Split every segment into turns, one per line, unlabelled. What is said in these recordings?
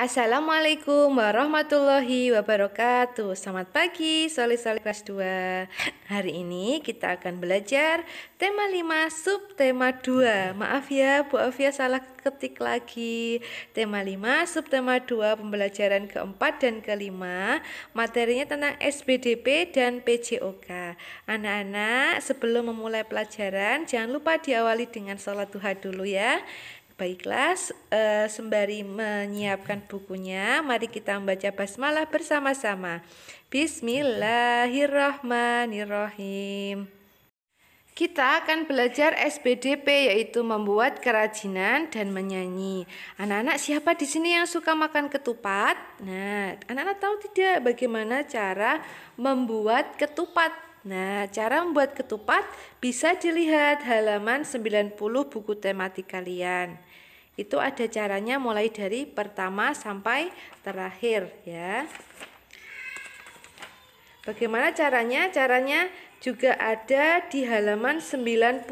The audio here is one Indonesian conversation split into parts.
Assalamualaikum warahmatullahi wabarakatuh Selamat pagi, soli-soli kelas 2 Hari ini kita akan belajar tema 5 sub tema 2 Maaf ya, Bu Afia salah ketik lagi Tema 5 sub tema 2 pembelajaran keempat dan kelima Materinya tentang SBDP dan PJOK Anak-anak sebelum memulai pelajaran Jangan lupa diawali dengan sholat duha dulu ya Baiklah, eh, sembari menyiapkan bukunya, mari kita membaca basmalah bersama-sama. Bismillahirrahmanirrahim. Kita akan belajar SBDP yaitu membuat kerajinan dan menyanyi. Anak-anak siapa di sini yang suka makan ketupat? Nah, anak-anak tahu tidak bagaimana cara membuat ketupat? Nah, cara membuat ketupat bisa dilihat halaman 90 buku tematik kalian. Itu ada caranya mulai dari pertama sampai terakhir ya. Bagaimana caranya? Caranya juga ada di halaman 92.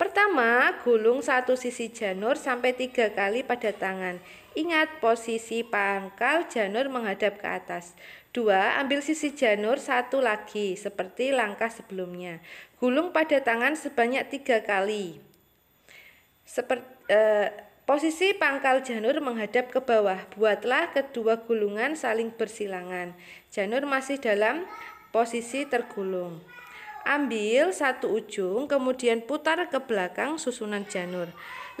Pertama, gulung satu sisi janur sampai tiga kali pada tangan. Ingat posisi pangkal janur menghadap ke atas. Dua, ambil sisi janur satu lagi seperti langkah sebelumnya. Gulung pada tangan sebanyak tiga kali. Seperti, eh, posisi pangkal janur menghadap ke bawah. Buatlah kedua gulungan saling bersilangan. Janur masih dalam posisi tergulung. Ambil satu ujung, kemudian putar ke belakang susunan janur.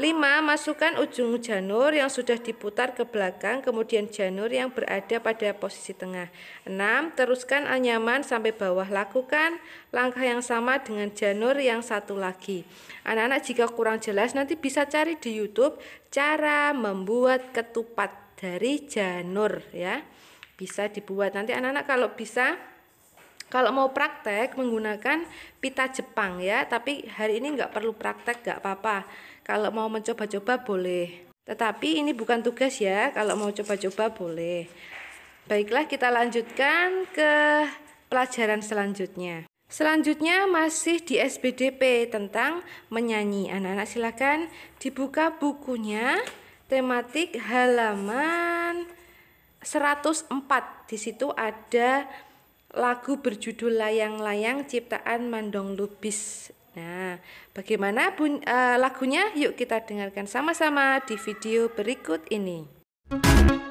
5. Masukkan ujung janur yang sudah diputar ke belakang, kemudian janur yang berada pada posisi tengah. 6. Teruskan anyaman sampai bawah. Lakukan langkah yang sama dengan janur yang satu lagi. Anak-anak jika kurang jelas nanti bisa cari di YouTube cara membuat ketupat dari janur ya. Bisa dibuat nanti anak-anak kalau bisa kalau mau praktek menggunakan pita Jepang ya, tapi hari ini nggak perlu praktek nggak apa-apa kalau mau mencoba-coba boleh. Tetapi ini bukan tugas ya, kalau mau coba-coba boleh. Baiklah, kita lanjutkan ke pelajaran selanjutnya. Selanjutnya masih di SBDP tentang menyanyi. Anak-anak silakan dibuka bukunya tematik halaman 104. Di situ ada lagu berjudul Layang-layang ciptaan Mandong Lubis Nah, bagaimana bun uh, lagunya? Yuk kita dengarkan sama-sama di video berikut ini. Thank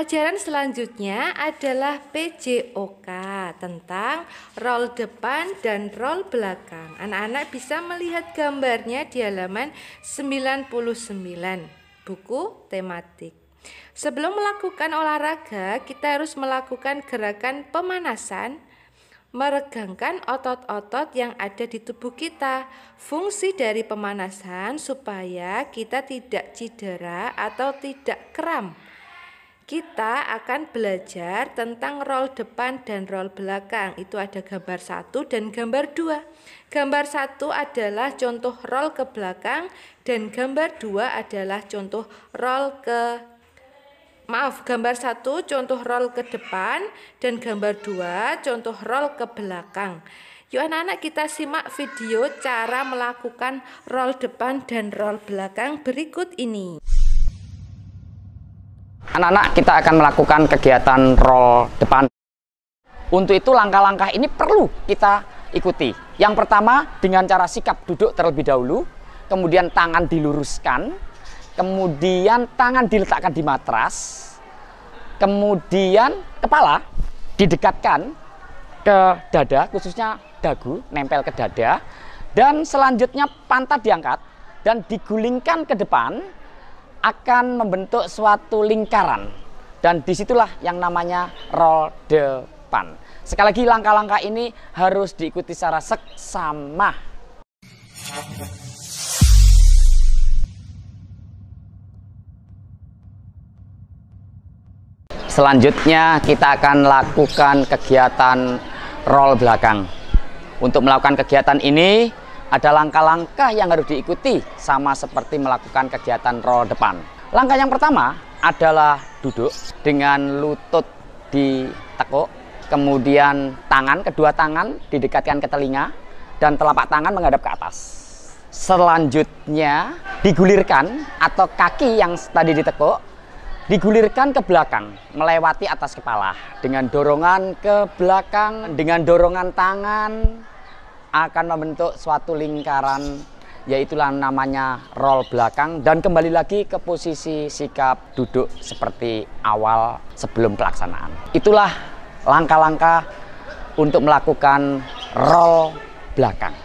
Pelajaran selanjutnya adalah PJOK tentang roll depan dan roll belakang. Anak-anak bisa melihat gambarnya di halaman 99 buku tematik. Sebelum melakukan olahraga, kita harus melakukan gerakan pemanasan, meregangkan otot-otot yang ada di tubuh kita. Fungsi dari pemanasan supaya kita tidak cedera atau tidak kram. Kita akan belajar tentang roll depan dan roll belakang. Itu ada gambar satu dan gambar dua. Gambar satu adalah contoh roll ke belakang dan gambar dua adalah contoh roll ke Maaf, gambar satu contoh roll ke depan dan gambar dua contoh roll ke belakang. Yuk anak-anak kita simak video cara melakukan roll depan dan roll belakang berikut ini.
Anak-anak kita akan melakukan kegiatan roll depan. Untuk itu langkah-langkah ini perlu kita ikuti. Yang pertama dengan cara sikap duduk terlebih dahulu, kemudian tangan diluruskan, kemudian tangan diletakkan di matras, kemudian kepala didekatkan ke dada, khususnya dagu, nempel ke dada, dan selanjutnya pantat diangkat dan digulingkan ke depan akan membentuk suatu lingkaran dan disitulah yang namanya roll depan. Sekali lagi langkah-langkah ini harus diikuti secara seksama. Selanjutnya kita akan lakukan kegiatan roll belakang. Untuk melakukan kegiatan ini ada langkah-langkah yang harus diikuti sama seperti melakukan kegiatan roll depan. Langkah yang pertama adalah duduk dengan lutut ditekuk, kemudian tangan, kedua tangan didekatkan ke telinga, dan telapak tangan menghadap ke atas. Selanjutnya digulirkan atau kaki yang tadi ditekuk digulirkan ke belakang melewati atas kepala dengan dorongan ke belakang dengan dorongan tangan akan membentuk suatu lingkaran yaitulah namanya roll belakang dan kembali lagi ke posisi sikap duduk seperti awal sebelum pelaksanaan. Itulah langkah-langkah untuk melakukan roll belakang.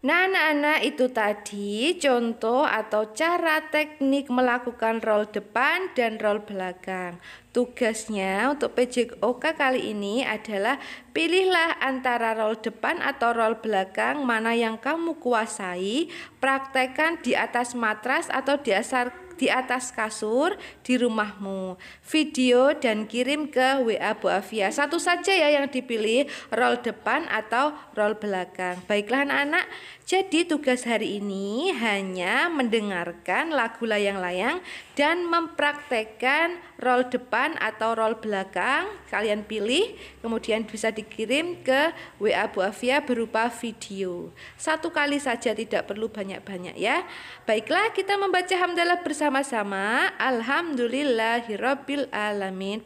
Nah, anak-anak itu tadi contoh atau cara teknik melakukan roll depan dan roll belakang. Tugasnya untuk PJOK kali ini adalah pilihlah antara roll depan atau roll belakang mana yang kamu kuasai, Praktekan di atas matras atau di asar di atas kasur di rumahmu. Video dan kirim ke WA Bu Afia. Satu saja ya yang dipilih, roll depan atau roll belakang. Baiklah anak-anak, jadi tugas hari ini hanya mendengarkan lagu layang-layang dan mempraktekkan roll depan atau roll belakang. Kalian pilih, kemudian bisa dikirim ke WA Bu Afia berupa video. Satu kali saja tidak perlu banyak-banyak ya. Baiklah, kita membaca hamdalah bersama bersama-sama Alhamdulillahirabbil alamin.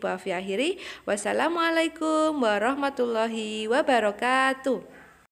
Wassalamualaikum warahmatullahi wabarakatuh.